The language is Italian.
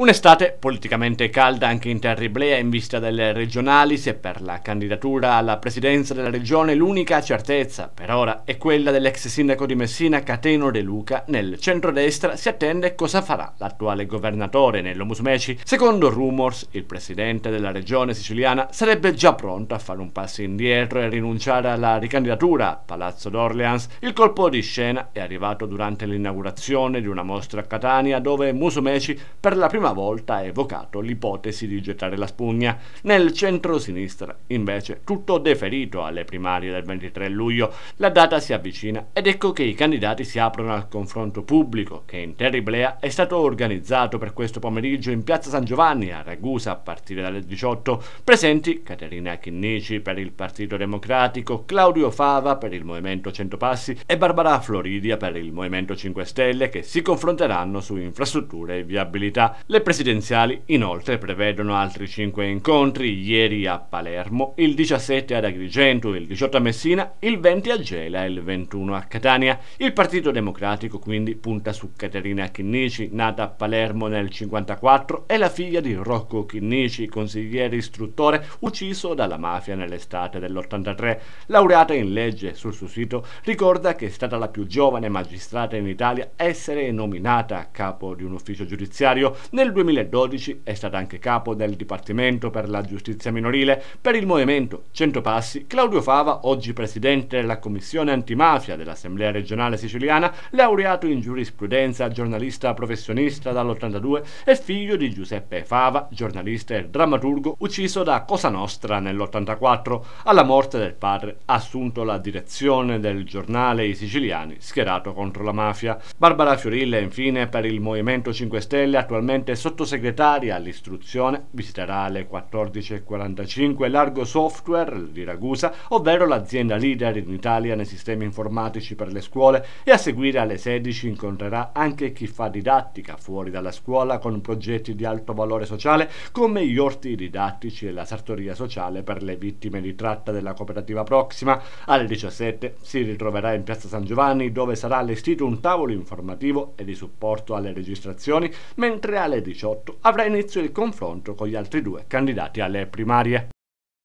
Un'estate politicamente calda anche in Terriblea in vista delle regionali, se per la candidatura alla presidenza della regione l'unica certezza per ora è quella dell'ex sindaco di Messina Cateno De Luca. Nel centrodestra si attende cosa farà l'attuale governatore Nello Musmeci. Secondo rumors, il presidente della regione siciliana sarebbe già pronto a fare un passo indietro e rinunciare alla ricandidatura a Palazzo d'Orleans. Il colpo di scena è arrivato durante l'inaugurazione di una mostra a Catania dove Musumeci per la prima una volta evocato l'ipotesi di gettare la spugna. Nel centro-sinistra, invece, tutto deferito alle primarie del 23 luglio, la data si avvicina ed ecco che i candidati si aprono al confronto pubblico che in Terriblea è stato organizzato per questo pomeriggio in piazza San Giovanni a Ragusa a partire dalle 18. Presenti Caterina Chinnici per il Partito Democratico, Claudio Fava per il Movimento 100 Passi e Barbara Floridia per il Movimento 5 Stelle che si confronteranno su infrastrutture e viabilità. Le le presidenziali inoltre prevedono altri cinque incontri, ieri a Palermo, il 17 ad Agrigento, il 18 a Messina, il 20 a Gela e il 21 a Catania. Il Partito Democratico quindi punta su Caterina Chinnici, nata a Palermo nel 1954, è la figlia di Rocco Chinnici, consigliere istruttore ucciso dalla mafia nell'estate dell'83. Laureata in legge sul suo sito, ricorda che è stata la più giovane magistrata in Italia a essere nominata a capo di un ufficio giudiziario nel nel 2012 è stata anche capo del Dipartimento per la Giustizia Minorile per il movimento Cento Passi. Claudio Fava, oggi presidente della Commissione Antimafia dell'Assemblea regionale siciliana, laureato in giurisprudenza, giornalista professionista dall'82, è figlio di Giuseppe Fava, giornalista e drammaturgo, ucciso da Cosa Nostra nell'84. Alla morte del padre ha assunto la direzione del giornale I Siciliani, schierato contro la mafia. Barbara Fiorilla, infine, per il Movimento 5 Stelle, attualmente sottosegretaria all'istruzione visiterà alle 14.45 Largo Software di Ragusa, ovvero l'azienda leader in Italia nei sistemi informatici per le scuole e a seguire alle 16 incontrerà anche chi fa didattica fuori dalla scuola con progetti di alto valore sociale come gli orti didattici e la sartoria sociale per le vittime di tratta della cooperativa Proxima. Alle 17 si ritroverà in piazza San Giovanni dove sarà allestito un tavolo informativo e di supporto alle registrazioni, mentre alle 2018 avrà inizio il confronto con gli altri due candidati alle primarie.